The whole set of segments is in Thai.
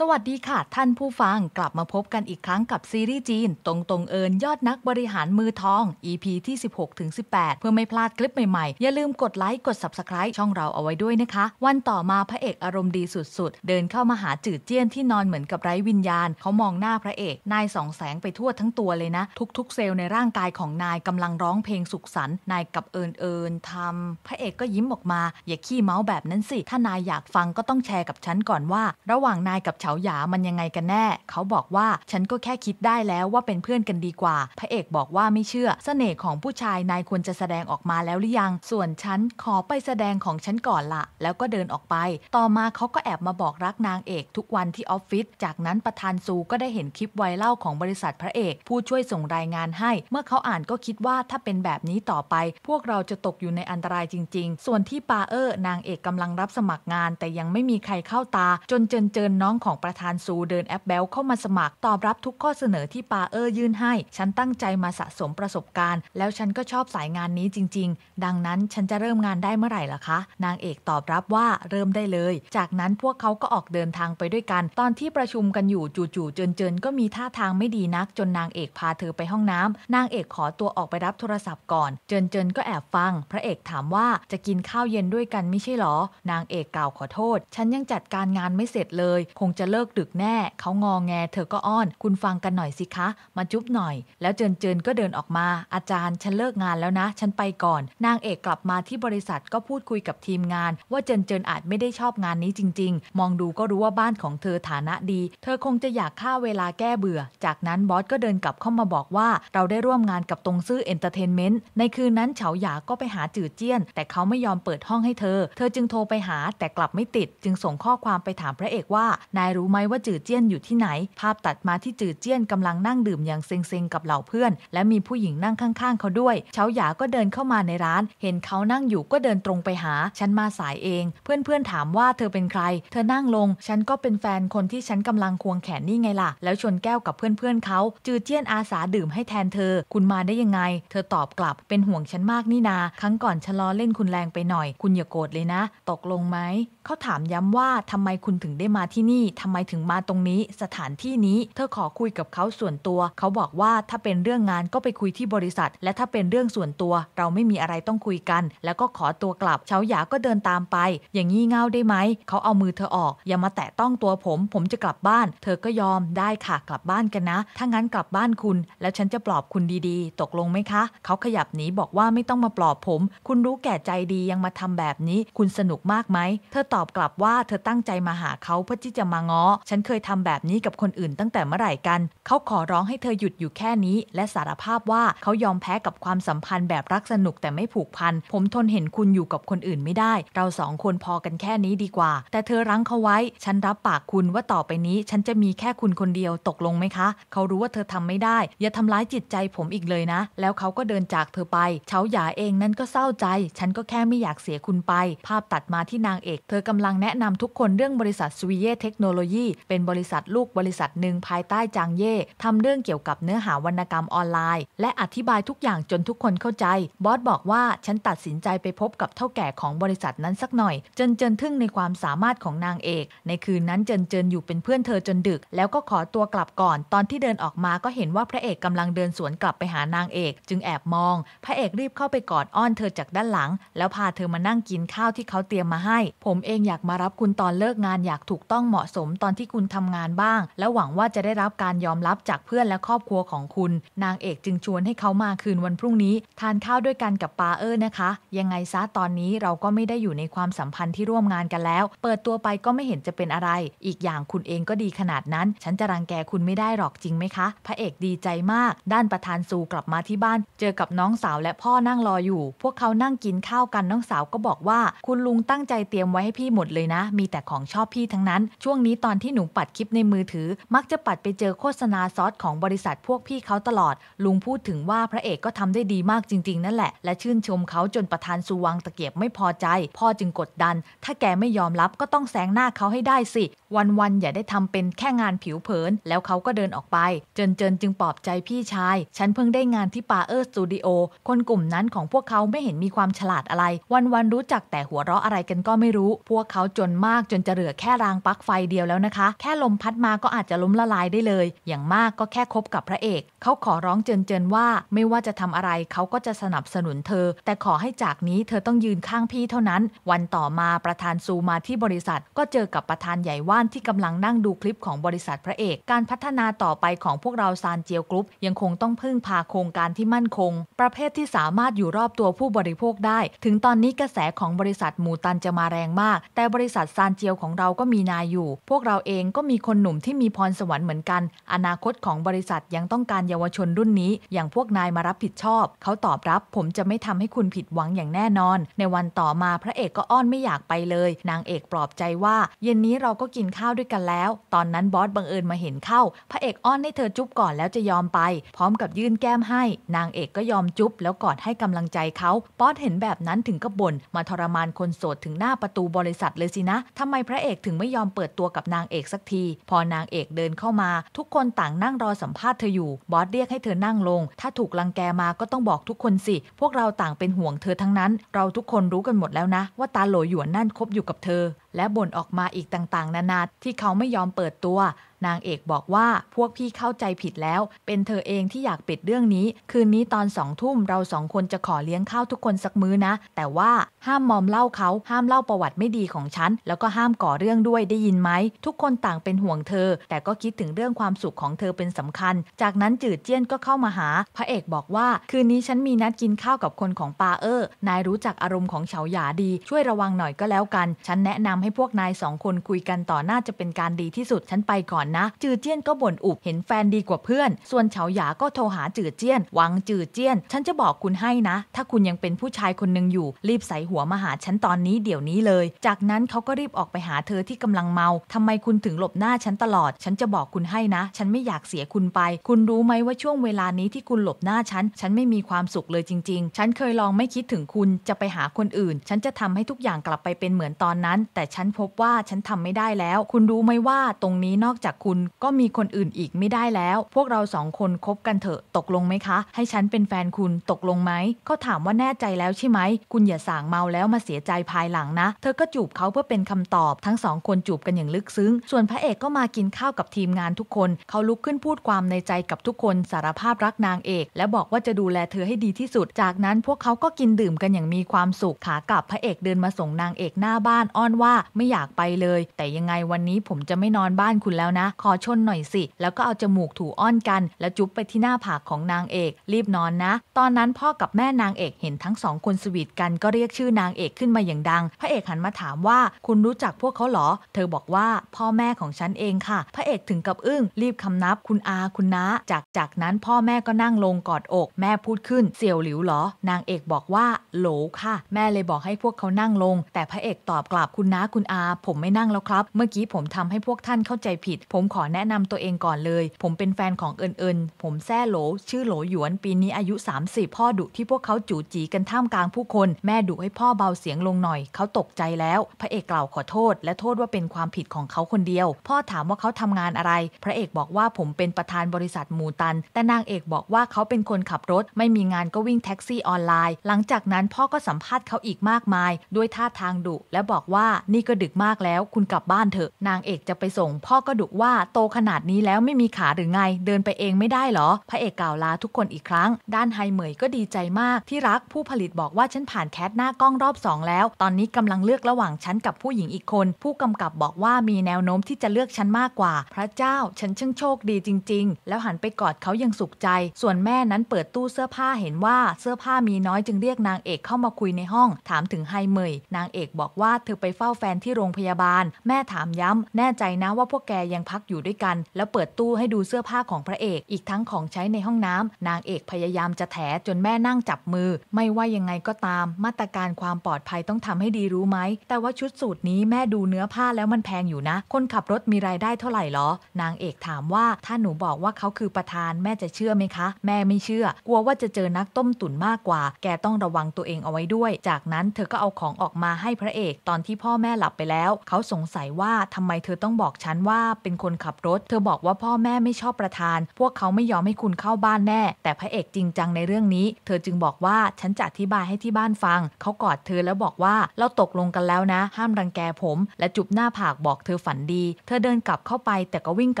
สวัสดีค่ะท่านผู้ฟังกลับมาพบกันอีกครั้งกับซีรีส์จีน ตรงตรงเอินยอดนักบริหารมือทอง EP ที่ 16ถึง18 เพื่อไม่พลาดคลิปใหม่ๆอย่าลืมกดไลค์กด Subscribe ช่องเราเอาไว้ด้วยนะคะ วันต่อมาพระเอกอารมณ์ดีสุดๆ เดินเข้ามาหาจืดเจี้ยนที่นอนเหมือนกับไร้วิญญาณเขามองหน้าพระเอกนายสองแสงไปทั่วทั้งตัวเลยนะทุกๆ เซลล์ในร่างกายของนายกำลังร้องเพลงสุขสันต์นายกับเอินเอินทำพระเอกก็ยิ้มออกมา อย่าขี้เมาส์แบบนั้นสิถ้านายอยากฟังก็ต้องแชร์กับฉันก่อนว่า ระหว่างนายกับฉฉาหยา มันยังไงกันแน่ เขาบอกว่า ฉันก็แค่คิดได้แล้วว่าเป็นเพื่อนกันดีกว่า พระเอกบอกว่าไม่เชื่อ เสน่ห์ของผู้ชายนายควรจะแสดงออกมาแล้วหรือยัง ส่วนฉันขอไปแสดงของฉันก่อนละ แล้วก็เดินออกไป ต่อมาเขาก็แอบมาบอกรักนางเอก ทุกวันที่ออฟฟิศ จากนั้นประธานซูก็ได้เห็นคลิปไวรัลของบริษัทพระเอก ผู้ช่วยส่งรายงานให้ เมื่อเขาอ่านก็คิดว่าถ้าเป็นแบบนี้ต่อไป พวกเราจะตกอยู่ในอันตรายจริง ๆ ส่วนที่ปาเออร์นางเอกกำลังรับสมัครงาน แต่ยังไม่มีใครเข้าตา จนเจนเจนน้องของของประธานซูเดินแอปเบลเข้ามาสมัครตอบรับทุกข้อเสนอที่ปาเออร์ยื่นให้ ฉันตั้งใจมาสะสมประสบการณ์ แล้วฉันก็ชอบสายงานนี้จริง ๆ ดังนั้นฉันจะเริ่มงานได้เมื่อไหร่ล่ะคะ นางเอกตอบรับว่าเริ่มได้เลยจากนั้นพวกเขาก็ออกเดินทางไปด้วยกัน ตอนที่ประชุมกันอยู่จู่ๆเจินๆก็มีท่าทางไม่ดีนัก จนนางเอกพาเธอไปห้องน้ำ นางเอกขอตัวออกไปรับโทรศัพท์ก่อนเจินๆก็แอบฟัง พระเอกถามว่าจะกินข้าวเย็นด้วยกันไม่ใช่หรอ นางเอกกล่าวขอโทษ ฉันยังจัดการงานไม่เสร็จเลย คงจะเลิกดึกแน่เขางอแง เธอก็อ้อนคุณฟังกันหน่อยสิคะ มาจุ๊บหน่อย แล้วเจินเจินก็เดินออกมา อาจารย์ฉันเลิกงานแล้วนะ ฉันไปก่อน นางเอกกลับมาที่บริษัทก็พูดคุยกับทีมงานว่าเจินเจินอาจไม่ได้ชอบงานนี้จริงๆ มองดูก็รู้ว่าบ้านของเธอฐานะดี เธอคงจะอยากฆ่าเวลาแก้เบื่อ จากนั้นบอสก็เดินกลับเข้ามาบอกว่าเราได้ร่วมงานกับตรงซื่อเอนเตอร์เทนเมนต์ในคืนนั้นเฉาหยาก็ไปหาจือเจี้ยน แต่เขาไม่ยอมเปิดห้องให้เธอ เธอจึงโทรไปหาแต่กลับไม่ติด จึงส่งข้อความไปถามพระเอกว่านายรู้ไหมว่าจือเจี้ยนอยู่ที่ไหน ภาพตัดมาที่จือเจี้ยนกำลังนั่งดื่มอย่างเซ็งๆ กับเหล่าเพื่อน และมีผู้หญิงนั่งข้าง ๆเขาด้วยเฉาหยา ก็เดินเข้ามาในร้าน เห็นเขานั่งอยู่ก็เดินตรงไปหา ฉันมาสายเอง เพื่อนๆถามว่าเธอเป็นใคร เธอนั่งลงฉันก็เป็นแฟนคนที่ฉันกำลังควงแขนนี่ไงล่ะ แล้วชนแก้วกับเพื่อนๆเขา จือเจี้ยนอาสาดื่มให้แทนเธอคุณมาได้ยังไง เธอตอบกลับเป็นห่วงฉันมากนี่นาครั้งก่อนฉันล้อเล่นคุณแรงไปหน่อย คุณอย่าโกรธเลยนะ ตกลงไหมเขาถามย้ำว่าทำไมคุณถึงได้มาที่นี่ทำไมถึงมาตรงนี้ สถานที่นี้ เธอขอคุยกับเขาส่วนตัว เขาบอกว่าถ้าเป็นเรื่องงานก็ไปคุยที่บริษัท และถ้าเป็นเรื่องส่วนตัว เราไม่มีอะไรต้องคุยกัน แล้วก็ขอตัวกลับเฉาหยาก็เดินตามไป อย่างงี้เง่าได้ไหม เขาเอามือเธอออก อย่ามาแตะต้องตัวผม ผมจะกลับบ้าน เธอก็ยอมได้ค่ะกลับบ้านกันนะ ถ้างั้นกลับบ้านคุณ แล้วฉันจะปลอบคุณดีๆ ตกลงไหมคะ เขาขยับหนีบอกว่าไม่ต้องมาปลอบผม คุณรู้แก่ใจดียังมาทำแบบนี้ คุณสนุกมากไหมเธอตอบกลับว่าเธอตั้งใจมาหาเขาเพื่อที่จะมังง้อฉันเคยทำแบบนี้กับคนอื่นตั้งแต่เมื่อไหร่กัน เขาขอร้องให้เธอหยุดอยู่แค่นี้ และสารภาพว่าเขายอมแพ้กับความสัมพันธ์ แบบรักสนุกแต่ไม่ผูกพัน ผมทนเห็นคุณอยู่กับคนอื่นไม่ได้ เราสองคนพอกันแค่นี้ดีกว่า แต่เธอรั้งเขาไว้ ฉันรับปากคุณว่าต่อไปนี้ ฉันจะมีแค่คุณคนเดียวตกลงไหมคะ เขารู้ว่าเธอทำไม่ได้อย่าทำร้ายจิตใจผมอีกเลยนะ แล้วเขาก็เดินจากเธอไปเฉาหยาเองนั่นก็เศร้าใจ ฉันก็แค่ไม่อยากเสียคุณไป ภาพตัดมาที่นางเอก เธอกำลังแนะนำทุกคนเรื่องบริษัทสวีเยเทคโนโลลยีเป็นบริษัทลูกบริษัทหนึ่งภายใต้จางเย่ ทำเรื่องเกี่ยวกับเนื้อหาวรรณกรรมออนไลน์ และอธิบายทุกอย่างจนทุกคนเข้าใจ บอสบอกว่าฉันตัดสินใจไปพบกับเท่าแก่ของบริษัทนั้นสักหน่อยเจินเจินทึ่งในความสามารถของนางเอก ในคืนนั้นเจินเจินอยู่เป็นเพื่อนเธอจนดึก แล้วก็ขอตัวกลับก่อน ตอนที่เดินออกมาก็เห็นว่าพระเอกกำลังเดินสวนกลับไปหานางเอก จึงแอบมอง พระเอกรีบเข้าไปกอดอ้อนเธอจากด้านหลัง แล้วพาเธอมานั่งกินข้าวที่เขาเตรียมมาให้ ผมเองอยากมารับคุณตอนเลิกงานอยากถูกต้องเหมาะสมมตอนที่คุณทำงานบ้าง และหวังว่าจะได้รับการยอมรับจากเพื่อนและครอบครัวของคุณ นางเอกจึงชวนให้เขามาคืนวันพรุ่งนี้ ทานข้าวด้วยกันกับปาเออร์นะคะ ยังไงซะตอนนี้เราก็ไม่ได้อยู่ในความสัมพันธ์ที่ร่วมงานกันแล้ว เปิดตัวไปก็ไม่เห็นจะเป็นอะไร อีกอย่างคุณเองก็ดีขนาดนั้น ฉันจะรังแกคุณไม่ได้หรอกจริงไหมคะ พระเอกดีใจมากด้านประธานซูกลับมาที่บ้าน เจอกับน้องสาวและพ่อนั่งรออยู่ พวกเขานั่งกินข้าวกันน้องสาวก็บอกว่า คุณลุงตั้งใจเตรียมไว้ให้พี่หมดเลยนะ มีแต่ของชอบพี่ทั้งนั้น ช่วงนี้ตอนที่หนูปัดคลิปในมือถือ มักจะปัดไปเจอโฆษณาซอสของบริษัทพวกพี่เขาตลอด ลุงพูดถึงว่าพระเอกก็ทำได้ดีมากจริงๆ นั่นแหละและชื่นชมเขาจนประธานสุวังตะเกียบไม่พอใจ พ่อจึงกดดัน ถ้าแกไม่ยอมรับก็ต้องแสงหน้าเขาให้ได้สิ วัน ๆ อย่าได้ทำเป็นแค่งานผิวเผิน แล้วเขาก็เดินออกไปเจินเจินจึงปลอบใจพี่ชาย ฉันเพิ่งได้งานที่ปาเออร์สตูดิโอคนกลุ่มนั้นของพวกเขาไม่เห็นมีความฉลาดอะไร วันๆรู้จักแต่หัวเราะอะไรกันก็ไม่รู้ พวกเขาจนมากจนจะเหลือแค่รางปลั๊กไฟเดียวยวแล้วนะคะแค่ลมพัดมาก็อาจจะล้มละลายได้เลย อย่างมากก็แค่คบกับพระเอก เขาขอร้องเจินๆว่า ไม่ว่าจะทำอะไรเขาก็จะสนับสนุนเธอ แต่ขอให้จากนี้เธอต้องยืนข้างพี่เท่านั้น วันต่อมาประธานซูมาที่บริษัทก็เจอกับประธานใหญ่ว่าน ที่กำลังนั่งดูคลิปของบริษัทพระเอก การพัฒนาต่อไปของพวกเราซานเจียวกรุ๊ปยังคงต้องพึ่งพาโครงการที่มั่นคง ประเภทที่สามารถอยู่รอบตัวผู้บริโภคได้ ถึงตอนนี้กระแสของบริษัทหมูตันจะมาแรงมาก แต่บริษัทซานเจียวของเราก็มีนายอยู่พววกเราเองก็มีคนหนุ่มที่มีพรสวรรค์เหมือนกัน อนาคตของบริษัทยังต้องการเยาวชนรุ่นนี้อย่างพวกนายมารับผิดชอบ เขาตอบรับผมจะไม่ทำให้คุณผิดหวังอย่างแน่นอน ในวันต่อมาพระเอกก็อ้อนไม่อยากไปเลย นางเอกปลอบใจว่า เย็นนี้เราก็กินข้าวด้วยกันแล้ว ตอนนั้นบอสบังเอิญมาเห็นเข้า พระเอกอ้อนให้เธอจุ๊บก่อนแล้วจะยอมไปพร้อมกับยื่นแก้มให้ นางเอกก็ยอมจุ๊บแล้วกอดให้กำลังใจเขาบอสเห็นแบบนั้นถึงกระบ่นมาทรมานคนโสดถึงหน้าประตูบริษัทเลยสินะ ทำไมพระเอกถึงไม่ยอมเปิดตัวกับนางเอกสักที พอนางเอกเดินเข้ามา ทุกคนต่างนั่งรอสัมภาษณ์เธออยู่ บอสเรียกให้เธอนั่งลง ถ้าถูกลังแกมาก็ต้องบอกทุกคนสิ พวกเราต่างเป็นห่วงเธอทั้งนั้น เราทุกคนรู้กันหมดแล้วนะ ว่าตาโหลหยวนนั่นคบอยู่กับเธอและบ่นออกมาอีกต่างๆ นานาที่เขาไม่ยอมเปิดตัว นางเอกบอกว่าพวกพี่เข้าใจผิดแล้วเป็นเธอเองที่อยากปิดเรื่องนี้ คืนนี้ตอนสองทุ่มเราสองคนจะขอเลี้ยงข้าวทุกคนสักมื้อนะ แต่ว่าห้ามมอมเล่าเขาห้ามเล่าประวัติไม่ดีของฉันแล้วก็ห้ามก่อเรื่องด้วยได้ยินไหมทุกคนต่างเป็นห่วงเธอ แต่ก็คิดถึงเรื่องความสุขของเธอเป็นสำคัญ จากนั้นจืดเจี้ยนก็เข้ามาหา พระเอกบอกว่า คืนนี้ฉันมีนัดกินข้าวกับคนของปาเออร์นายรู้จักอารมณ์ของเฉาหยาดีช่วยระวังหน่อยก็แล้วกัน ฉันแนะนำให้พวกนายสองคนคุยกันต่อหน้าจะเป็นการดีที่สุด ฉันไปก่อนนะ จือเจี้ยนก็บ่นอุบเห็นแฟนดีกว่าเพื่อน ส่วนเฉาหยาก็โทรหาจือเจี้ยนหวังจือเจี้ยน ฉันจะบอกคุณให้นะ ถ้าคุณยังเป็นผู้ชายคนหนึ่งอยู่ รีบใส่หัวมาหาฉันตอนนี้เดี๋ยวนี้เลย จากนั้นเขาก็รีบออกไปหาเธอที่กำลังเมาทำไมคุณถึงหลบหน้าฉันตลอด ฉันจะบอกคุณให้นะ ฉันไม่อยากเสียคุณไป คุณรู้ไหมว่าช่วงเวลานี้ที่คุณหลบหน้าฉันฉันไม่มีความสุขเลยจริงๆ ฉันเคยลองไม่คิดถึงคุณจะไปหาคนอื่น ฉันจะทำให้ทุกอย่างกลับไปเป็นเหมือนตอนนั้น แต่ฉันพบว่าฉันทำไม่ได้แล้ว คุณรู้ไหมว่าตรงนี้นอกจากคุณก็มีคนอื่นอีกไม่ได้แล้ว พวกเราสองคนคบกันเถอะ ตกลงไหมคะ ให้ฉันเป็นแฟนคุณ ตกลงไหม เขาถามว่าแน่ใจแล้วใช่ไหม คุณอย่าสางเมาแล้วมาเสียใจภายหลังนะ เธอก็จูบเขาเพื่อเป็นคำตอบ ทั้งสองคนจูบกันอย่างลึกซึ้ง ส่วนพระเอกก็มากินข้าวกับทีมงานทุกคน เขาลุกขึ้นพูดความในใจกับทุกคนสารภาพรักนางเอก และบอกว่าจะดูแลเธอให้ดีที่สุด จากนั้น พวกเขาก็กินดื่มกันอย่างมีความสุข ขากลับพระเอกเดินมาส่งนางเอกหน้าบ้านอ้อนว่าไม่อยากไปเลย แต่ยังไงวันนี้ผมจะไม่นอนบ้านคุณแล้วนะ ขอชนหน่อยสิแล้วก็เอาจมูกถูอ้อนกัน แล้วจุ๊บไปที่หน้าผากของนางเอก รีบนอนนะ ตอนนั้นพ่อกับแม่นางเอกเห็นทั้งสองคนสวีทกัน ก็เรียกชื่อนางเอกขึ้นมาอย่างดัง พระเอกหันมาถามว่า คุณรู้จักพวกเขาหรอ เธอบอกว่าพ่อแม่ของฉันเองค่ะ พระเอกถึงกับอึ้งรีบคำนับคุณอาคุณน้าจากจากนั้นพ่อแม่ก็นั่งลงกอดอก แม่พูดขึ้น เสี่ยวหลิวหรอ นางเอกบอกว่าโหลค่ะ แม่เลยบอกให้พวกเขานั่งลง แต่พระเอกตอบกลับคุณน้าคุณอา ผมไม่นั่งแล้วครับ เมื่อกี้ผมทำให้พวกท่านเข้าใจผิด ผมขอแนะนำตัวเองก่อนเลย ผมเป็นแฟนของเอินเอินผมแซ่โหลชื่อโหลหยวน ปีนี้อายุ 30 พ่อดุ ที่พวกเขาจู่จีกันท่ามกลางผู้คน แม่ดุให้พ่อเบาเสียงลงหน่อยเขาตกใจแล้ว พระเอกกล่าวขอโทษ และโทษว่าเป็นความผิดของเขาคนเดียว พ่อถามว่าเขาทำงานอะไร พระเอกบอกว่าผมเป็นประธานบริษัทมูตัน แต่นางเอกบอกว่าเขาเป็นคนขับรถ ไม่มีงานก็วิ่งแท็กซี่ออนไลน์ หลังจากนั้นพ่อก็สัมภาษณ์เขาอีกมากมาย ด้วยท่าทางดุและบอกว่าี่ก็ดึกมากแล้วคุณกลับบ้านเถอะ นางเอกจะไปส่ง พ่อก็ดุว่า โตขนาดนี้แล้วไม่มีขาหรือไง เดินไปเองไม่ได้หรอ พระเอกกล่าวลาทุกคนอีกครั้ง ด้านไฮเหมยก็ดีใจมากที่รักผู้ผลิตบอกว่า ฉันผ่านแคสหน้ากล้องรอบสองแล้ว ตอนนี้กำลังเลือกระหว่างฉันกับผู้หญิงอีกคน ผู้กำกับบอกว่ามีแนวโน้มที่จะเลือกฉันมากกว่า พระเจ้า ฉันช่างโชคดีจริง ๆ แล้วหันไปกอดเขายังสุขใจ ส่วนแม่นั้นเปิดตู้เสื้อผ้าเห็นว่าเสื้อผ้ามีน้อยจึงเรียกนางเอกเข้ามาคุยในห้อง ถามถึงไฮเหมย นางเอกบอกว่าเธอไปเฝ้าแฟแฟนที่โรงพยาบาล แม่ถามย้ำแน่ใจนะว่าพวกแกยังพักอยู่ด้วยกัน แล้วเปิดตู้ให้ดูเสื้อผ้าของพระเอก อีกทั้งของใช้ในห้องน้ำนางเอกพยายามจะแถจนแม่นั่งจับมือ ไม่ว่ายังไงก็ตาม มาตรการความปลอดภัยต้องทำให้ดีรู้ไหม แต่ว่าชุดสูตรนี้แม่ดูเนื้อผ้าแล้วมันแพงอยู่นะ คนขับรถมีรายได้เท่าไหร่หรอ นางเอกถามว่าถ้าหนูบอกว่าเขาคือประธานแม่จะเชื่อไหมคะแม่ไม่เชื่อกลัวว่าจะเจอนักต้มตุ๋นมากกว่า แกต้องระวังตัวเองเอาไว้ด้วย จากนั้นเธอก็เอาของออกมาให้พระเอก ตอนที่พ่อแม่หลับไปแล้ว เขาสงสัยว่าทำไมเธอต้องบอกฉันว่าเป็นคนขับรถ เธอบอกว่าพ่อแม่ไม่ชอบประทาน พวกเขาไม่ยอมให้คุณเข้าบ้านแน่ แต่พระเอกจริงจังในเรื่องนี้ เธอจึงบอกว่าฉันจะอธิบายให้ที่บ้านฟังเขากอดเธอแล้วบอกว่าเราตกลงกันแล้วนะ ห้ามรังแกผมและจุบหน้าผากบอกเธอฝันดี เธอเดินกลับเข้าไปแต่ก็วิ่งก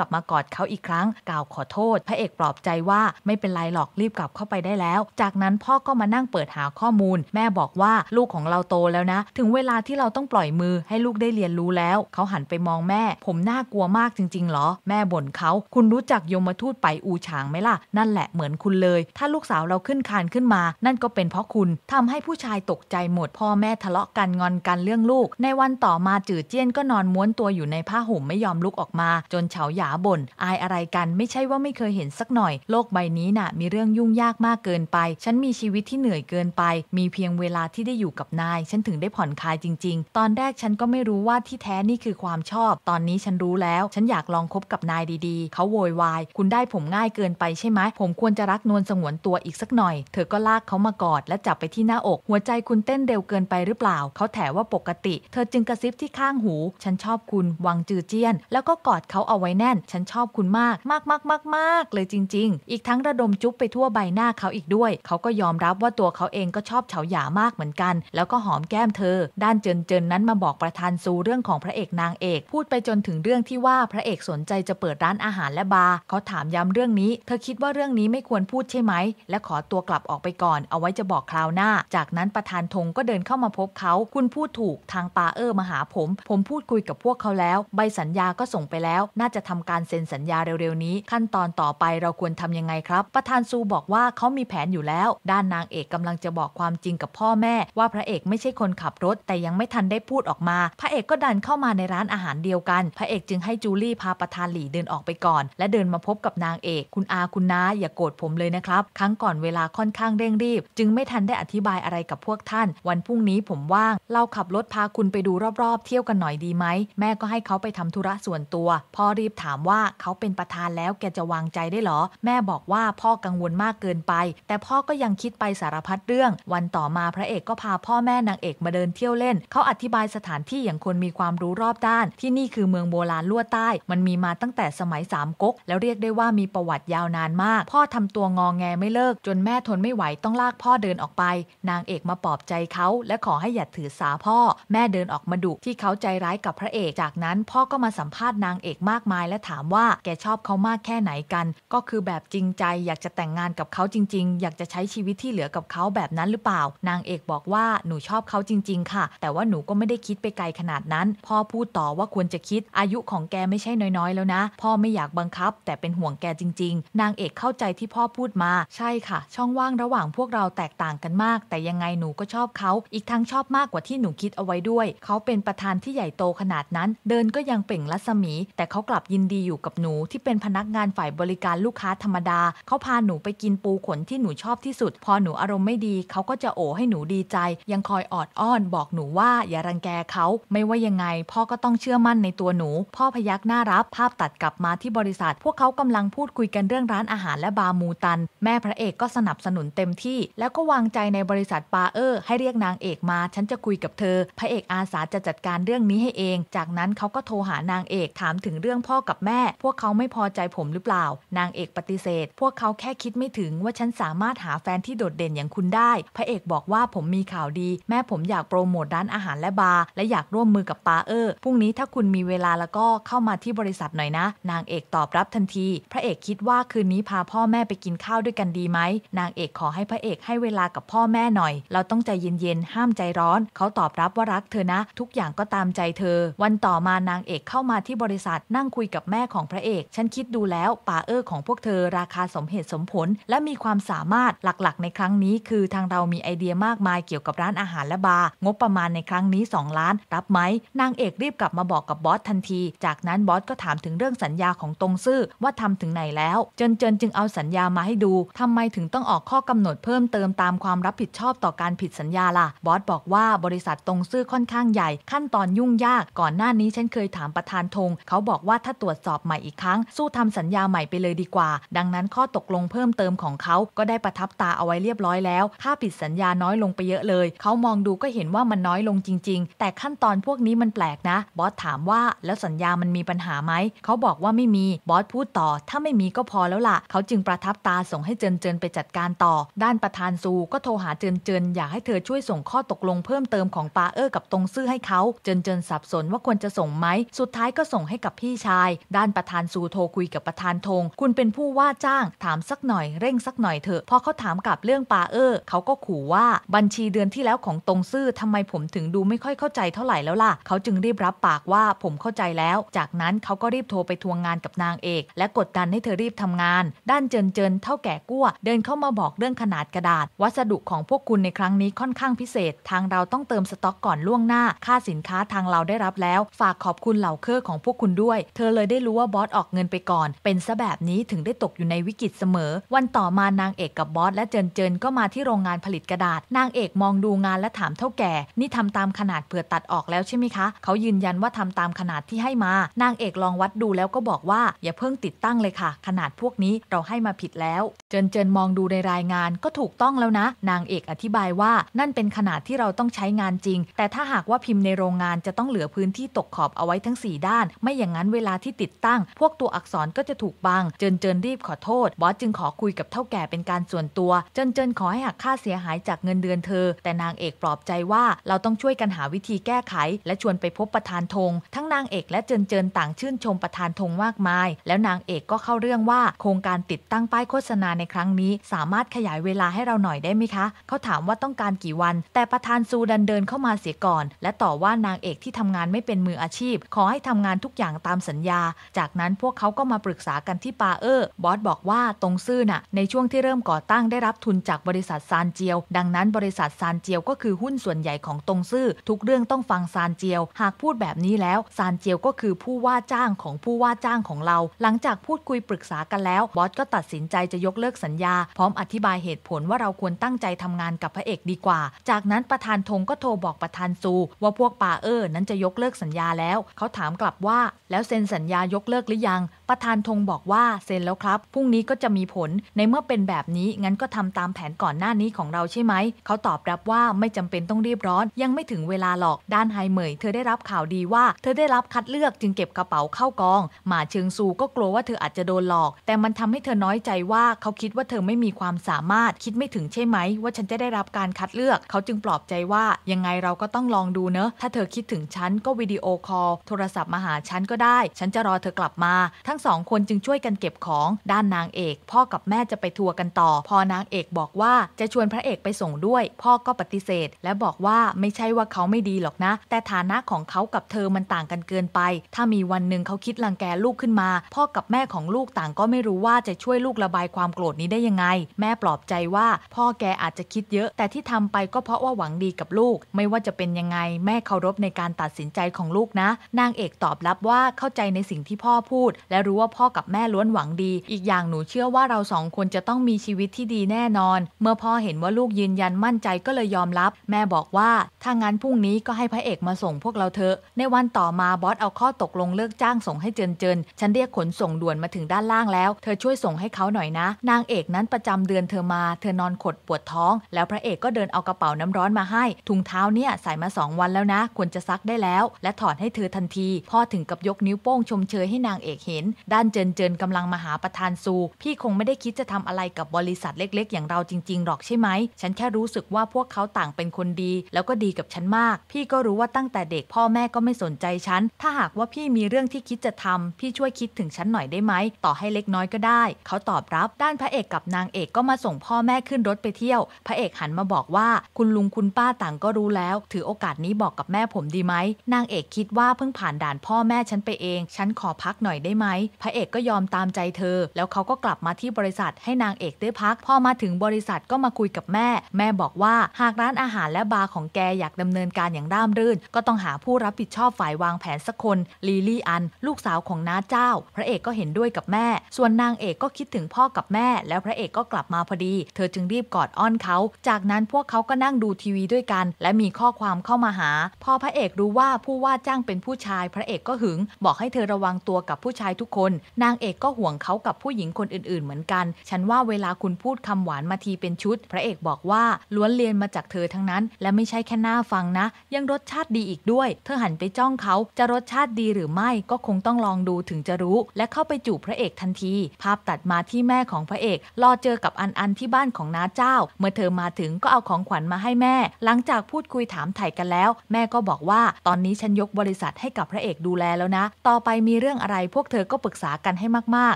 ลับมากอดเขาอีกครั้ง กล่าวขอโทษพระเอกปลอบใจว่าไม่เป็นไรหรอกรีบกลับเข้าไปได้แล้ว จากนั้นพ่อก็มานั่งเปิดหาข้อมูล แม่บอกว่าลูกของเราโตแล้วนะ ถึงเวลาที่เราต้องปล่อยมือให้ลูกได้เรียนรู้แล้ว เขาหันไปมองแม่ ผมน่ากลัวมากจริง ๆ หรอ แม่บ่นเขาคุณรู้จักยมทูตไปอูฉางไหมล่ะ นั่นแหละเหมือนคุณเลย ถ้าลูกสาวเราขึ้นคานขึ้นมา นั่นก็เป็นเพราะคุณทำให้ผู้ชายตกใจหมดพ่อแม่ทะเลาะกันงอนกันเรื่องลูก ในวันต่อมาจือเจี้ยนก็นอนม้วนตัวอยู่ในผ้าห่มไม่ยอมลุกออกมา จนเฉาหยาบ่น อายอะไรกัน ไม่ใช่ว่าไม่เคยเห็นสักหน่อยโลกใบนี้น่ะ มีเรื่องยุ่งยากมากเกินไป ฉันมีชีวิตที่เหนื่อยเกินไป มีเพียงเวลาที่ได้อยู่กับนาย ฉันถึงได้ผ่อนคลายจริงๆ ตอนแรกฉันก็ไม่รู้ว่าที่แท้นี่คือความชอบ ตอนนี้ฉันรู้แล้ว ฉันอยากลองคบกับนายดีๆ เขาโวยวาย คุณได้ผมง่ายเกินไปใช่ไหม ผมควรจะรักนวลสงวนตัวอีกสักหน่อย เธอก็ลากเขามากอดและจับไปที่หน้าอก หัวใจคุณเต้นเร็วเกินไปหรือเปล่า เขาแถว่าปกติ เธอจึงกระซิบที่ข้างหู ฉันชอบคุณ วังจือเจี้ยน แล้วก็กอดเขาเอาไว้แน่น ฉันชอบคุณมากมากมากมากมากเลยจริงๆ อีกทั้งระดมจุ๊บไปทั่วใบหน้าเขาอีกด้วย เขาก็ยอมรับว่าตัวเขาเองก็ชอบเฉาหยามากเหมือนกัน แล้วก็หอมแก้มเธอ ด้านเจินเจินนั้นมาบอกประธานซูเรื่องของพระเอกนางเอก พูดไปจนถึงเรื่องที่ว่าพระเอกสนใจจะเปิดร้านอาหารและบาร์เขาถามย้ำเรื่องนี้ เธอคิดว่าเรื่องนี้ไม่ควรพูดใช่ไหม และขอตัวกลับออกไปก่อนเอาไว้จะบอกคราวหน้า จากนั้นประธานธงก็เดินเข้ามาพบเขา คุณพูดถูกทางปาเออร์มาหาผม ผมพูดคุยกับพวกเขาแล้วใบสัญญาก็ส่งไปแล้วน่าจะทำการเซ็นสัญญาเร็วๆนี้ ขั้นตอนต่อไปเราควรทำยังไงครับ ประธานซูบอกว่าเขามีแผนอยู่แล้ว ด้านนางเอกกำลังจะบอกความจริงกับพ่อแม่ ว่าพระเอกไม่ใช่คนขับรถ แต่ยังไม่ทันได้พูดออกมามาพระเอกก็ดันเข้ามาในร้านอาหารเดียวกัน พระเอกจึงให้จูลี่พาประธานหลี่เดินออกไปก่อน และเดินมาพบกับนางเอก คุณอาคุณน้าอย่าโกรธผมเลยนะครับ ครั้งก่อนเวลาค่อนข้างเร่งรีบ จึงไม่ทันได้อธิบายอะไรกับพวกท่าน วันพรุ่งนี้ผมว่างเราขับรถพาคุณไปดูรอบๆเที่ยวกันหน่อยดีไหม แม่ก็ให้เขาไปทำธุระส่วนตัว พ่อรีบถามว่าเขาเป็นประธานแล้วแกจะวางใจได้หรอ แม่บอกว่าพ่อกังวลมากเกินไป แต่พ่อก็ยังคิดไปสารพัดเรื่อง วันต่อมาพระเอกก็พาพ่อแม่นางเอกมาเดินเที่ยวเล่น เขาอธิบายสถานานที่อย่างคนมีความรู้รอบด้าน ที่นี่คือเมืองโบราณลวใต้ มันมีมาตั้งแต่สมัยสามก๊กแล้วเรียกได้ว่ามีประวัติยาวนานมาก พ่อทำตัวงองแงไม่เลิกจนแม่ทนไม่ไหวต้องลากพ่อเดินออกไป นางเอกมาปลอบใจเขาและขอให้หยัดถือสาพ่อ แม่เดินออกมาดุที่เขาใจร้ายกับพระเอกจากนั้นพ่อก็มาสัมภาษณ์นางเอกมากมาย และถามว่าแกชอบเขามากแค่ไหนกัน ก็คือแบบจริงใจอยากจะแต่งงานกับเขาจริงๆ อยากจะใช้ชีวิตที่เหลือกับเขาแบบนั้นหรือเปล่า นางเอกบอกว่าหนูชอบเขาจริง ๆค่ะ แต่ว่าหนูก็ไม่ได้คิดไกลขนาดนั้นพ่อพูดต่อว่าควรจะคิดอายุของแกไม่ใช่น้อยๆ แล้วนะพ่อไม่อยากบังคับ แต่เป็นห่วงแกจริง ๆ นางเอกเข้าใจที่พ่อพูดมา ใช่ค่ะ ช่องว่างระหว่างพวกเราแตกต่างกันมาก แต่ยังไงหนูก็ชอบเขา อีกทั้งชอบมากกว่าที่หนูคิดเอาไว้ด้วย เขาเป็นประธานที่ใหญ่โตขนาดนั้น เดินก็ยังเป่งรัศมี แต่เขากลับยินดีอยู่กับหนูที่เป็นพนักงานฝ่ายบริการลูกค้าธรรมดา เขาพาหนูไปกินปูขนที่หนูชอบที่สุด พอหนูอารมณ์ไม่ดี เขาก็จะโอบให้หนูดีใจ ยังคอยออดอ้อนบอกหนูว่าอย่ารังแกเขาขาไม่ว่ายังไงพ่อก็ต้องเชื่อมั่นในตัวหนู พ่อพยักหน้ารับภาพตัดกลับมาที่บริษัท พวกเขากำลังพูดคุยกันเรื่องร้านอาหารและบาร์มูตัน แม่พระเอกก็สนับสนุนเต็มที่ แล้วก็วางใจในบริษัทปาเออร์ให้เรียกนางเอกมาฉันจะคุยกับเธอ พระเอกอาสาจะจัดการเรื่องนี้ให้เอง จากนั้นเขาก็โทรหานางเอกถามถึงเรื่องพ่อกับแม่ พวกเขาไม่พอใจผมหรือเปล่า นางเอกปฏิเสธ พวกเขาแค่คิดไม่ถึงว่าฉันสามารถหาแฟนที่โดดเด่นอย่างคุณได้ พระเอกบอกว่าผมมีข่าวดี แม่ผมอยากโปรโมทร้านอาหารและบาร์และอยากร่วมมือกับปาเออร์พรุ่งนี้ถ้าคุณมีเวลาแล้วก็เข้ามาที่บริษัทหน่อยนะ นางเอกตอบรับทันที พระเอกคิดว่าคืนนี้พาพ่อแม่ไปกินข้าวด้วยกันดีไหม นางเอกขอให้พระเอกให้เวลากับพ่อแม่หน่อย เราต้องใจเย็นๆ ห้ามใจร้อน เขาตอบรับว่ารักเธอนะ ทุกอย่างก็ตามใจเธอ วันต่อมานางเอกเข้ามาที่บริษัท นั่งคุยกับแม่ของพระเอก ฉันคิดดูแล้วปาเออร์ของพวกเธอราคาสมเหตุสมผล และมีความสามารถหลักๆ ในครั้งนี้ คือทางเรามีไอเดียมากมายเกี่ยวกับร้านอาหารและบาร์งบประมาณในครั้งนี้2ล้านรับไหมนางเอกรีบกลับมาบอกกับบอสทันที จากนั้นบอสก็ถามถึงเรื่องสัญญาของตรงซื่อว่าทำถึงไหนแล้ว เจนเจนจึงเอาสัญญามาให้ดู ทำไมถึงต้องออกข้อกำหนดเพิ่มเติมตามความรับผิดชอบต่อการผิดสัญญาล่ะบอสบอกว่าบริษัทตรงซื่อค่อนข้างใหญ่ขั้นตอนยุ่งยาก ก่อนหน้านี้ฉันเคยถามประธานธง เขาบอกว่าถ้าตรวจสอบใหม่อีกครั้งสู้ทำสัญญาใหม่ไปเลยดีกว่า ดังนั้นข้อตกลงเพิ่มเติมของเขาก็ได้ประทับตาเอาไว้เรียบร้อยแล้วค่าผิดสัญญาน้อยลงไปเยอะเลย เขามองดูก็เห็นว่ามันน้อยลงจริงๆ แต่ค่าขั้นตอนพวกนี้มันแปลกนะ บอสถามว่าแล้วสัญญามันมีปัญหาไหม เขาบอกว่าไม่มีบอสพูดต่อ ถ้าไม่มีก็พอแล้วล่ะ เขาจึงประทับตาส่งให้เจินเจินไปจัดการต่อ ด้านประธานซูก็โทรหาเจินเจินอยากให้เธอช่วยส่งข้อตกลงเพิ่มเติมของปาเออร์กับตงซื่อให้เขาเจินเจินสับสนว่าควรจะส่งไหมสุดท้ายก็ส่งให้กับพี่ชาย ด้านประธานซูโทรคุยกับประธานธงคุณเป็นผู้ว่าจ้าง ถามสักหน่อยเร่งสักหน่อยเถอะพอเขาถามกลับเรื่องปาเออร์เขาก็ขู่ว่า บัญชีเดือนที่แล้วของตงซื่อทำไมผมถึงดูไม่ค่อยเข้าใจเท่าไหร่แล้วล่ะ เขาจึงรีบรับปากว่าผมเข้าใจแล้ว จากนั้นเขาก็รีบโทรไปทวงงานกับนางเอก และกดดันให้เธอรีบทำงาน ด้านเจินเจินเท่าแก่กั้วเดินเข้ามาบอกเรื่องขนาดกระดาษ วัสดุของพวกคุณในครั้งนี้ค่อนข้างพิเศษ ทางเราต้องเติมสต็อกก่อนล่วงหน้า ค่าสินค้าทางเราได้รับแล้ว ฝากขอบคุณเหล่าเครือของพวกคุณด้วย เธอเลยได้รู้ว่าบอสออกเงินไปก่อน เป็นซะแบบนี้ถึงได้ตกอยู่ในวิกฤตเสมอ วันต่อมานางเอกกับบอสและเจินเจินก็มาที่โรงงานผลิตกระดาษ นางเอกมองดูงานและถามเท่าแก่ นี่ทำตามขนาดเผื่อตัดออกแล้วใช่ไหมคะ เขายืนยันว่าทำตามขนาดที่ให้มา นางเอกลองวัดดูแล้วก็บอกว่า อย่าเพิ่งติดตั้งเลยค่ะ ขนาดพวกนี้เราให้มาผิดแล้ว เจินเจินมองดูในรายงานก็ถูกต้องแล้วนะ นางเอกอธิบายว่านั่นเป็นขนาดที่เราต้องใช้งานจริง แต่ถ้าหากว่าพิมพ์ในโรงงานจะต้องเหลือพื้นที่ตกขอบเอาไว้ทั้ง 4 ด้าน ไม่อย่างนั้นเวลาที่ติดตั้ง พวกตัวอักษรก็จะถูกบัง เจินเจินรีบขอโทษ บอสจึงขอคุยกับเท่าแก่เป็นการส่วนตัว เจินเจินขอให้หักค่าเสียหายจากเงินเดือนเธอ แต่นางเอกปลอบใจว่าเราต้องช่วยกันหาวิธีแก้ไขและชวนไปพบประธานธง ทั้งนางเอกและเจินเจินต่างชื่นชมประธานธงมากมาย แล้วนางเอกก็เข้าเรื่องว่า โครงการติดตั้งป้ายโฆษณาในครั้งนี้ สามารถขยายเวลาให้เราหน่อยได้ไหมคะ เขาถามว่าต้องการกี่วัน แต่ประธานซูดันเดินเข้ามาเสียก่อน และต่อว่านางเอกที่ทำงานไม่เป็นมืออาชีพ ขอให้ทำงานทุกอย่างตามสัญญา จากนั้นพวกเขาก็มาปรึกษากันที่ปาเออร์บอสบอกว่าตรงซื่อน่ะในช่วงที่เริ่มก่อตั้งได้รับทุนจากบริษัทซานเจียว ดังนั้นบริษัทซานเจียวก็คือหุ้นส่วนใหญ่ของตรงซื่อทุกเรื่องต้องต้องฟังซานเจียว หากพูดแบบนี้แล้วซานเจียวก็คือผู้ว่าจ้างของผู้ว่าจ้างของเรา หลังจากพูดคุยปรึกษากันแล้วบอสก็ตัดสินใจจะยกเลิกสัญญา พร้อมอธิบายเหตุผลว่าเราควรตั้งใจทำงานกับพระเอกดีกว่า จากนั้นประธานธงก็โทรบอกประธานซูว่าพวกปาเออร์นั้นจะยกเลิกสัญญาแล้ว เขาถามกลับว่าแล้วเซ็นสัญญายกเลิกหรือยัง ประธานธงบอกว่าเซ็นแล้วครับพรุ่งนี้ก็จะมีผล ในเมื่อเป็นแบบนี้งั้นก็ทำตามแผนก่อนหน้านี้ของเราใช่ไหมเขาตอบรับว่าไม่จำเป็นต้องรีบร้อนยังไม่ถึงเวลาหรอกด้านไฮเหมยเธอได้รับข่าวดีว่า เธอได้รับคัดเลือกจึงเก็บกระเป๋าเข้ากองหมาเชิงซูก็กลัวว่าเธออาจจะโดนหลอก แต่มันทำให้เธอน้อยใจว่าเขาคิดว่าเธอไม่มีความสามารถคิดไม่ถึงใช่ไหม ว่าฉันจะได้รับการคัดเลือก เขาจึงปลอบใจว่า ยังไงเราก็ต้องลองดูเนอะถ้าเธอคิดถึงฉันก็วิดีโอคอลโทรศัพท์มาหาฉันก็ได้ ฉันจะรอเธอกลับมา ทั้งสองคนจึงช่วยกันเก็บของด้านนางเอก พ่อกับแม่จะไปทัวร์กันต่อพอนางเอกบอกว่าจะชวนพระเอกไปส่งด้วย พ่อก็ปฏิเสธ และบอกว่าไม่ใช่ว่าเขาไม่ดีหรอกกนะแต่ฐานะของเขากับเธอมันต่างกันเกินไป ถ้ามีวันหนึ่งเขาคิดลังแกลูกขึ้นมา พ่อกับแม่ของลูกต่างก็ไม่รู้ว่าจะช่วยลูกระบายความโกรธนี้ได้ยังไง แม่ปลอบใจว่า พ่อแกอาจจะคิดเยอะ แต่ที่ทำไปก็เพราะว่าหวังดีกับลูก ไม่ว่าจะเป็นยังไงแม่เคารพในการตัดสินใจของลูกนะนางเอกตอบรับว่าเข้าใจในสิ่งที่พ่อพูด และรู้ว่าพ่อกับแม่ล้วนหวังดี อีกอย่างหนูเชื่อว่าเราสองคนจะต้องมีชีวิตที่ดีแน่นอน เมื่อพ่อเห็นว่าลูกยืนยันมั่นใจก็เลยยอมรับ แม่บอกว่าถ้างั้นพรุ่งนี้ก็ให้พระเอกมาส่งพวกเราเถอะ ในวันต่อมาบอสเอาข้อตกลงเลิกจ้างส่งให้เจินเจินฉันเรียกขนส่งด่วนมาถึงด้านล่างแล้ว เธอช่วยส่งให้เขาหน่อยนะ นางเอกนั้นประจำเดือนเธอมาเธอนอนขดปวดท้อง แล้วพระเอกก็เดินเอากระเป๋าน้ำร้อนมาให้ถุงเท้าเนี่ยใส่มา2วันแล้วนะ ควรจะซักได้แล้ว และถอดให้เธอทันทีพ่อถึงกับยกนิ้วโป้งชมเชยให้นางเอกเห็น ด้านเจินเจินกำลังมาหาประธานซูพี่คงไม่ได้คิดจะทำอะไรกับบริษัทเล็ก ๆ อย่างเราจริงๆหรอกใช่ไหมฉันแค่รู้สึกว่าพวกเขาต่างเป็นคนดีแล้วก็ดีกับฉันมากพี่ก็ก็รู้ว่าตั้งแต่เด็กพ่อแม่ก็ไม่สนใจฉันถ้าหากว่าพี่มีเรื่องที่คิดจะทำพี่ช่วยคิดถึงฉันหน่อยได้ไหมต่อให้เล็กน้อยก็ได้ เขาตอบรับด้านพระเอกกับนางเอกก็มาส่งพ่อแม่ขึ้นรถไปเที่ยว พระเอกหันมาบอกว่า คุณลุงคุณป้าต่างก็รู้แล้ว ถือโอกาสนี้บอกกับแม่ผมดีไหมนางเอกคิดว่าเพิ่งผ่านด่านพ่อแม่ฉันไปเอง ฉันขอพักหน่อยได้ไหมพระเอกก็ยอมตามใจเธอ แล้วเขาก็กลับมาที่บริษัท ให้นางเอกได้พักพอมาถึงบริษัทก็มาคุยกับแม่ แม่บอกว่า หากร้านอาหารและบาร์ของแกอยากดำเนินการอย่างราามรื่นก็ต้องหาผู้รับผิดชอบฝ่ายวางแผนสักคนลีลี่อัน ลูกสาวของน้าเจ้า พระเอกก็เห็นด้วยกับแม่ ส่วนนางเอกก็คิดถึงพ่อกับแม่ แล้วพระเอกก็กลับมาพอดี เธอจึงรีบกอดอ้อนเขา จากนั้นพวกเขาก็นั่งดูทีวีด้วยกัน และมีข้อความเข้ามาหาพอพระเอกรู้ว่าผู้ว่าจ้างเป็นผู้ชาย พระเอกก็หึง บอกให้เธอระวังตัวกับผู้ชายทุกคน นางเอกก็ห่วงเขากับผู้หญิงคนอื่น ๆ เหมือนกัน ฉันว่าเวลาคุณพูดคำหวานมาทีเป็นชุด พระเอกบอกว่าล้วนเรียนมาจากเธอทั้งนั้น และไม่ใช่แค่หน้าฟังนะยังรสชาติดีอีกด้วย เธอหันไปจ้องเขา จะรสชาติดีหรือไม่ก็คงต้องลองดูถึงจะรู้ และเข้าไปจูบพระเอกทันที ภาพตัดมาที่แม่ของพระเอกรอเจอกับอันอันที่บ้านของน้าเจ้า เมื่อเธอมาถึงก็เอาของขวัญมาให้แม่ หลังจากพูดคุยถามไถ่กันแล้ว แม่ก็บอกว่า ตอนนี้ฉันยกบริษัทให้กับพระเอกดูแลแล้วนะ ต่อไปมีเรื่องอะไรพวกเธอก็ปรึกษากันให้มาก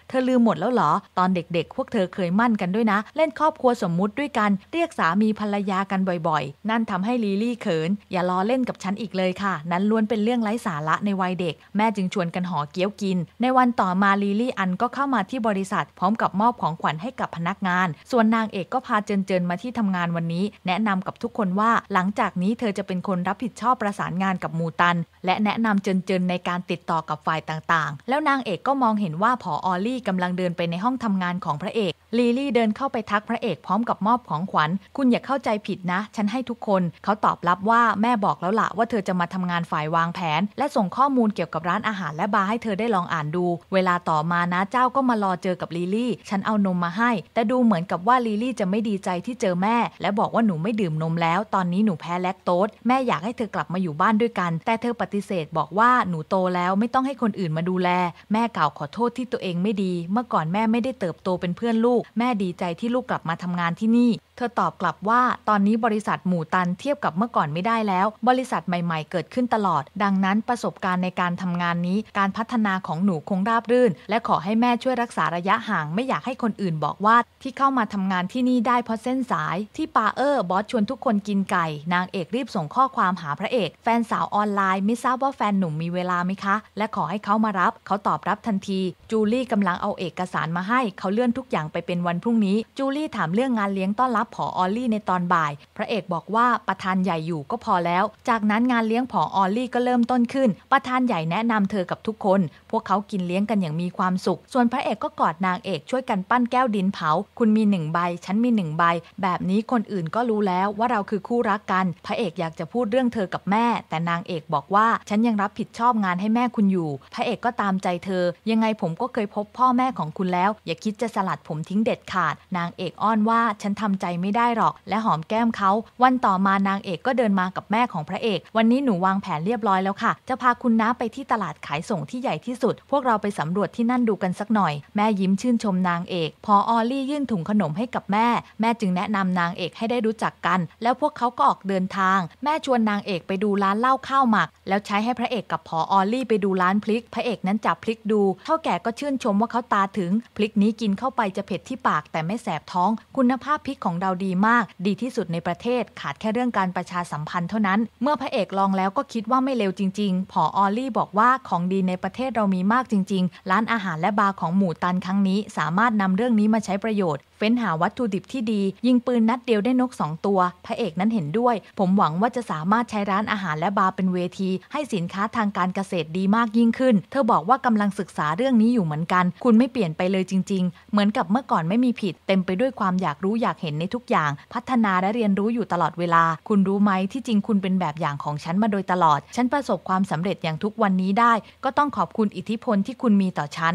ๆเธอลืมหมดแล้วเหรอตอนเด็กๆ พวกเธอเคยมั่นกันด้วยนะ เล่นครอบครัวสมมุติด้วยกันเรียกสามีภรรยากันบ่อย ๆ นั่นทำให้ลีลี่เขิน อย่าล้อเล่นเล่นกับฉันอีกเลยค่ะ นั้นล้วนเป็นเรื่องไร้สาระในวัยเด็ก แม่จึงชวนกันห่อเกี๊ยวกิน ในวันต่อมาลีลี่อันก็เข้ามาที่บริษัท พร้อมกับมอบของขวัญให้กับพนักงาน ส่วนนางเอกก็พาเจินเจินมาที่ทำงานวันนี้ แนะนำกับทุกคนว่า หลังจากนี้เธอจะเป็นคนรับผิดชอบประสานงานกับมูตัน และแนะนำเจินเจินในการติดต่อกับฝ่ายต่างๆ แล้วนางเอกก็มองเห็นว่าผอออลลี่กำลังเดินไปในห้องทำงานของพระเอกลีลี่เดินเข้าไปทักพระเอกพร้อมกับมอบของขวัญ คุณอย่าเข้าใจผิดนะ ฉันให้ทุกคน เขาตอบรับว่าแม่บอกแล้วละว่าเธอจะมาทำงานฝ่ายวางแผน และส่งข้อมูลเกี่ยวกับร้านอาหารและบาร์ให้เธอได้ลองอ่านดู เวลาต่อมานะเจ้าก็มารอเจอกับลีลี่ ฉันเอานมมาให้ แต่ดูเหมือนกับว่าลีลี่จะไม่ดีใจที่เจอแม่ และบอกว่าหนูไม่ดื่มนม แล้ว ตอนนี้หนูแพ้แลคโตสแม่อยากให้เธอกลับมาอยู่บ้านด้วยกัน แต่เธอปฏิเสธบอกว่าหนูโตแล้วไม่ต้องให้คนอื่นมาดูแล แม่กล่าวขอโทษที่ตัวเองไม่ดี เมื่อก่อนแม่ไม่ได้เติบโตเป็นเพื่อนลูกแม่ดีใจที่ลูกกลับมาทำงานที่นี่เธอตอบกลับว่า ตอนนี้บริษัทหมู่ตันเทียบกับเมื่อก่อนไม่ได้แล้ว บริษัทใหม่ๆเกิดขึ้นตลอด ดังนั้นประสบการณ์ในการทำงานนี้การพัฒนาของหนูคงราบรื่น และขอให้แม่ช่วยรักษาระยะห่างไม่อยากให้คนอื่นบอกว่า ที่เข้ามาทำงานที่นี่ได้เพราะเส้นสาย ที่ปาเออร์บอสชวนทุกคนกินไก่ นางเอกรีบส่งข้อความหาพระเอกแฟนสาวออนไลน์ไม่ทราบว่าแฟนหนุ่มมีเวลาไหมคะและขอให้เขามารับเขาตอบรับทันทีจูลี่กำลังเอาเอกสารมาให้เขาเลื่อนทุกอย่างไปเป็นวันพรุ่งนี้จูลี่ถามเรื่องงานเลี้ยงต้อนรับับผอออลลี่ในตอนบ่าย พระเอกบอกว่าประธานใหญ่อยู่ก็พอแล้ว จากนั้นงานเลี้ยงผอออลลี่ก็เริ่มต้นขึ้น ประธานใหญ่แนะนำเธอกับทุกคน พวกเขากินเลี้ยงกันอย่างมีความสุข ส่วนพระเอกก็กอดนางเอกช่วยกันปั้นแก้วดินเผา คุณมีหนึ่งใบ ฉันมีหนึ่งใบ แบบนี้คนอื่นก็รู้แล้วว่าเราคือคู่รักกัน พระเอกอยากจะพูดเรื่องเธอกับแม่ แต่นางเอกบอกว่าฉันยังรับผิดชอบงานให้แม่คุณอยู่ พระเอกก็ตามใจเธอ ยังไงผมก็เคยพบพ่อแม่ของคุณแล้ว อย่าคิดจะสลัดผมทิ้งเด็ดขาด นางเอกอ้อนว่าฉันทำใจไม่ได้หรอก และหอมแก้มเขาวันต่อมานางเอกก็เดินมากับแม่ของพระเอก วันนี้หนูวางแผนเรียบร้อยแล้วค่ะ จะพาคุณน้าไปที่ตลาดขายส่งที่ใหญ่ที่สุด พวกเราไปสำรวจที่นั่นดูกันสักหน่อยแม่ยิ้มชื่นชมนางเอก พอออลลี่ยื่นถุงขนมให้กับแม่ แม่จึงแนะนำนางเอกให้ได้รู้จักกัน แล้วพวกเขาก็ออกเดินทาง แม่ชวนนางเอกไปดูร้านเหล้าข้าวหมัก แล้วใช้ให้พระเอกกับพอออลลี่ไปดูร้านพลิก พระเอกนั้นจับพลิกดูเท่าแก่ก็ชื่นชมว่าเขาตาถึงพลิกนี้กินเข้าไปจะเผ็ดที่ปากแต่ไม่แสบท้องคุณภาพพริกของเราดีมาก ดีที่สุดในประเทศขาดแค่เรื่องการประชาสัมพันธ์เท่านั้น เมื่อพระเอกลองแล้วก็คิดว่าไม่เลวจริงๆ ผอ ออลลี่บอกว่าของดีในประเทศเรามีมากจริง ๆ ร้านอาหารและบาร์ของหมู่ตันครั้งนี้สามารถนำเรื่องนี้มาใช้ประโยชน์ฟ้นหาวัตถุดิบที่ดี ยิงปืนนัดเดียวได้นก 2 ตัว พระเอกนั้นเห็นด้วย ผมหวังว่าจะสามารถใช้ร้านอาหารและบาร์เป็นเวที ให้สินค้าทางการเกษตรดีมากยิ่งขึ้น เธอบอกว่ากำลังศึกษาเรื่องนี้อยู่เหมือนกัน คุณไม่เปลี่ยนไปเลยจริง ๆ เหมือนกับเมื่อก่อนไม่มีผิด เต็มไปด้วยความอยากรู้อยากเห็นในทุกอย่าง พัฒนาและเรียนรู้อยู่ตลอดเวลา คุณรู้ไหมที่จริงคุณเป็นแบบอย่างของฉันมาโดยตลอด ฉันประสบความสำเร็จอย่างทุกวันนี้ได้ ก็ต้องขอบคุณอิทธิพลที่คุณมีต่อฉัน